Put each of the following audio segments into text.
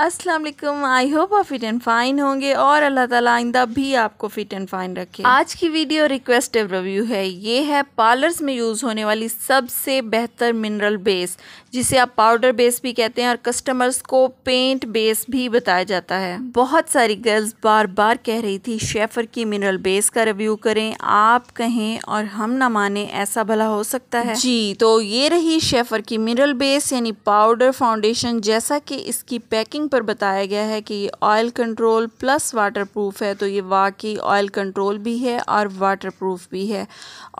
अस्सलाम वालेकुम I hope आप फिट एंड फाइन होंगे और अल्लाह ताला आइंदा भी आपको फिट एंड फाइन रखे आज की वीडियो रिक्वेस्ट रिव्यू है ये है पार्लर्स में यूज़ होने वाली सबसे बेहतर मिनरल बेस जिसे आप पाउडर बेस भी कहते हैं और कस्टमर्स को पेंट बेस भी बताया जाता है बहुत सारी गर्ल्स बार बार कह रही थी शेफर की मिनरल बेस का रिव्यू करें आप कहें और हम ना माने ऐसा भला हो सकता है जी तो ये रही शेफर की मिनरल बेस यानी पाउडर फाउंडेशन जैसा कि इसकी पैकिंग पर बताया गया है कि ऑयल कंट्रोल प्लस वाटरप्रूफ है तो ये वाकई ऑयल कंट्रोल भी है और वाटरप्रूफ भी है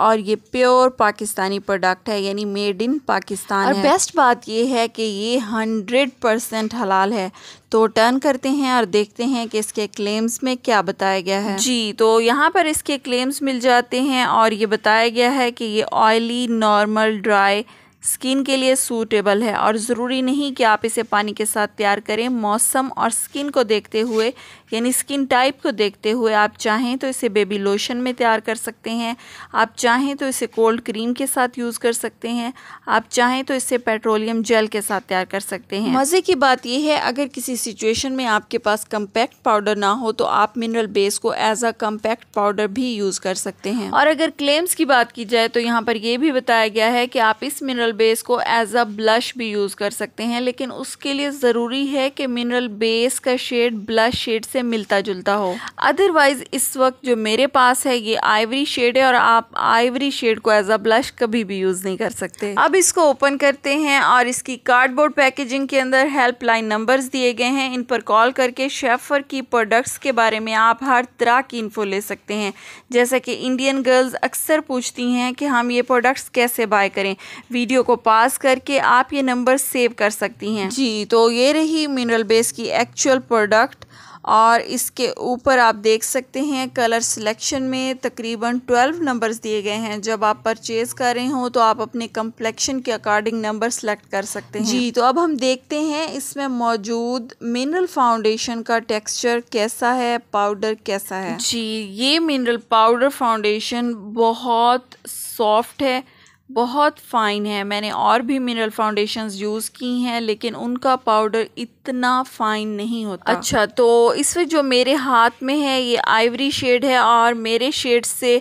और ये प्योर पाकिस्तानी प्रोडक्ट है यानी मेड इन पाकिस्तान और बेस्ट बात ये है कि ये हंड्रेड परसेंट हलाल है तो टर्न करते हैं और देखते हैं कि इसके क्लेम्स में क्या बताया गया है जी तो यहाँ पर इसके क्लेम्स मिल जाते हैं और ये बताया गया है कि ये ऑयली नॉर्मल ड्राई स्किन के लिए सूटेबल है और ज़रूरी नहीं कि आप इसे पानी के साथ तैयार करें मौसम और स्किन को देखते हुए यानी स्किन टाइप को देखते हुए आप चाहें तो इसे बेबी लोशन में तैयार कर सकते हैं आप चाहें तो इसे कोल्ड क्रीम के साथ यूज़ कर सकते हैं आप चाहें तो इसे पेट्रोलियम जेल के साथ तैयार कर सकते हैं मज़े की बात यह है अगर किसी सिचुएशन में आपके पास कम्पैक्ट पाउडर ना हो तो आप मिनरल बेस को एज अ कम्पैक्ट पाउडर भी यूज़ कर सकते हैं और अगर क्लेम्स की बात की जाए तो यहाँ पर यह भी बताया गया है कि आप इस मिनरल मिनरल बेस को एज अ ब्लश भी यूज़ कर सकते हैं लेकिन उसके लिए ज़रूरी है कि मिनरल बेस का शेड ब्लश शेड से मिलता जुलता हो अदरवाइज़ इस वक्त जो मेरे पास है ये आइवरी शेड है और आप आइवरी शेड को एज अ ब्लश कभी भी यूज़ नहीं कर सकते अब इसको ओपन करते हैं और इसकी कार्डबोर्ड पैकेजिंग के अंदर हेल्पलाइन नंबर्स दिए गए हैं इन पर कॉल करके शेफर की प्रोडक्ट्स के बारे में आप हर तरह की इन्फो ले सकते हैं जैसा कि इंडियन गर्ल्स अक्सर पूछती हैं कि हम ये प्रोडक्ट्स कैसे बाय करें वीडियो वीडियो को पास करके आप ये नंबर सेव कर सकती हैं जी तो ये रही मिनरल बेस की एक्चुअल प्रोडक्ट और इसके ऊपर आप देख सकते हैं कलर सिलेक्शन में तकरीबन 12 नंबर्स दिए गए हैं जब आप परचेज़ कर रहे हो तो आप अपने कम्प्लेक्शन के अकॉर्डिंग नंबर सेलेक्ट कर सकते हैं जी तो अब हम देखते हैं इसमें मौजूद मिनरल फाउंडेशन का टेक्सचर कैसा है पाउडर कैसा है जी ये मिनरल पाउडर फाउंडेशन बहुत सॉफ्ट है बहुत फ़ाइन है मैंने और भी मिनरल फाउंडेशंस यूज़ की हैं लेकिन उनका पाउडर इतना फ़ाइन नहीं होता अच्छा तो इस वक्त जो मेरे हाथ में है ये आइवरी शेड है और मेरे शेड से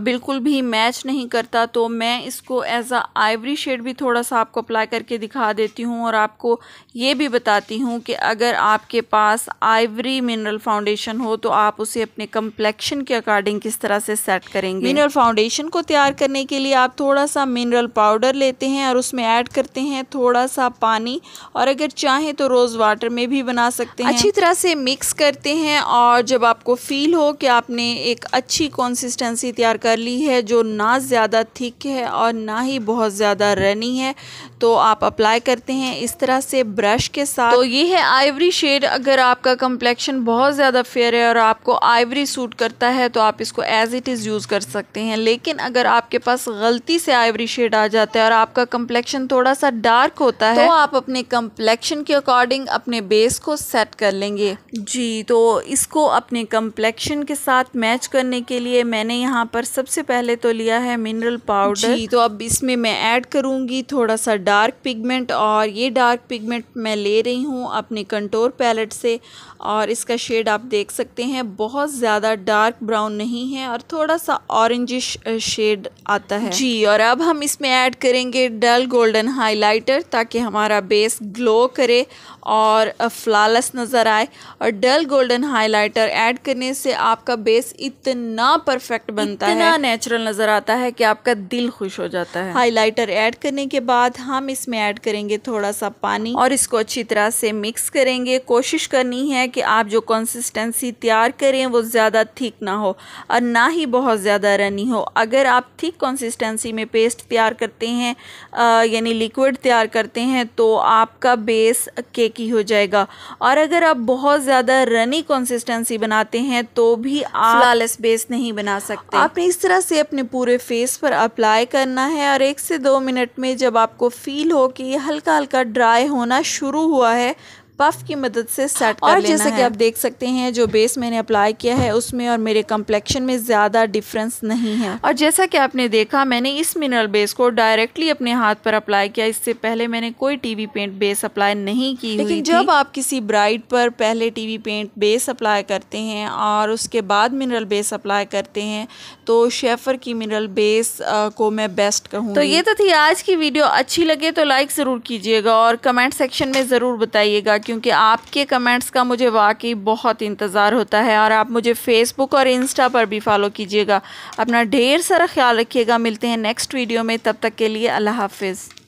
बिल्कुल भी मैच नहीं करता तो मैं इसको एज आ आइवरी शेड भी थोड़ा सा आपको अप्लाई करके दिखा देती हूँ और आपको ये भी बताती हूँ कि अगर आपके पास आइवरी मिनरल फाउंडेशन हो तो आप उसे अपने कम्प्लेक्शन के अकॉर्डिंग किस तरह से सेट करेंगे मिनरल फाउंडेशन को तैयार करने के लिए आप थोड़ा सा मिनरल पाउडर लेते हैं और उसमें ऐड करते हैं थोड़ा सा पानी और अगर चाहें तो रोज़ वाटर में भी बना सकते हैं अच्छी तरह से मिक्स करते हैं और जब आपको फील हो कि आपने एक अच्छी कंसिस्टेंसी तैयार कर ली है जो ना ज़्यादा थिक है और ना ही बहुत ज़्यादा रनी है तो आप अप्लाई करते हैं इस तरह से ब्रश के साथ तो ये है आइवरी शेड अगर आपका कम्प्लेक्शन बहुत ज़्यादा फेयर है और आपको आइवरी सूट करता है तो आप इसको एज़ इट इज़ यूज़ कर सकते हैं लेकिन अगर आपके पास गलती से आइवरी शेड आ जाता है और आपका कम्प्लेक्शन थोड़ा सा डार्क होता तो है तो आप अपने कम्प्लेक्शन के अकॉर्डिंग अपने बेस को सेट कर लेंगे जी तो इसको अपने कम्प्लेक्शन के साथ मैच करने के लिए मैंने यहाँ पर सबसे पहले तो लिया है मिनरल पाउडर जी तो अब इसमें मैं ऐड करूँगी थोड़ा सा डार्क पिगमेंट और ये डार्क पिगमेंट मैं ले रही हूँ अपने कंटोर पैलेट से और इसका शेड आप देख सकते हैं बहुत ज़्यादा डार्क ब्राउन नहीं है और थोड़ा सा ऑरेंजिश शेड आता है जी और अब अब हम इसमें ऐड करेंगे डल गोल्डन हाइलाइटर ताकि हमारा बेस ग्लो करे और फ्लॉलेस नज़र आए और डल गोल्डन हाइलाइटर ऐड करने से आपका बेस इतना परफेक्ट बनता इतना है इतना नेचुरल नज़र आता है कि आपका दिल खुश हो जाता है हाइलाइटर ऐड करने के बाद हम इसमें ऐड करेंगे थोड़ा सा पानी और इसको अच्छी तरह से मिक्स करेंगे कोशिश करनी है कि आप जो कंसिस्टेंसी तैयार करें वो ज़्यादा थिक ना हो और ना ही बहुत ज़्यादा रनी हो अगर आप थिक कंसिस्टेंसी में पेस्ट पेस्ट तैयार करते हैं यानी लिक्विड तैयार करते हैं तो आपका बेस केकी हो जाएगा और अगर आप बहुत ज़्यादा रनी कंसिस्टेंसी बनाते हैं तो भी आप फ्लॉलेस बेस नहीं बना सकते आपने इस तरह से अपने पूरे फेस पर अप्लाई करना है और एक से दो मिनट में जब आपको फील हो कि हल्का हल्का ड्राई होना शुरू हुआ है पफ की मदद से सेट और जैसा कि आप देख सकते हैं जो बेस मैंने अप्लाई किया है उसमें और मेरे कम्प्लेक्शन में ज़्यादा डिफरेंस नहीं है और जैसा कि आपने देखा मैंने इस मिनरल बेस को डायरेक्टली अपने हाथ पर अप्लाई किया इससे पहले मैंने कोई टीवी पेंट बेस अप्लाई नहीं की लेकिन जब आप किसी ब्राइड पर पहले टीवी पेंट बेस अप्लाई करते हैं और उसके बाद मिनरल बेस अप्लाई करते हैं तो शेफर की मिनरल बेस को मैं बेस्ट कहूँ तो ये तो थी आज की वीडियो अच्छी लगे तो लाइक ज़रूर कीजिएगा और कमेंट सेक्शन में ज़रूर बताइएगा क्योंकि आपके कमेंट्स का मुझे वाकई बहुत इंतज़ार होता है और आप मुझे फ़ेसबुक और इंस्टा पर भी फॉलो कीजिएगा अपना ढेर सारा ख्याल रखिएगा मिलते हैं नेक्स्ट वीडियो में तब तक के लिए अल्लाह हाफिज़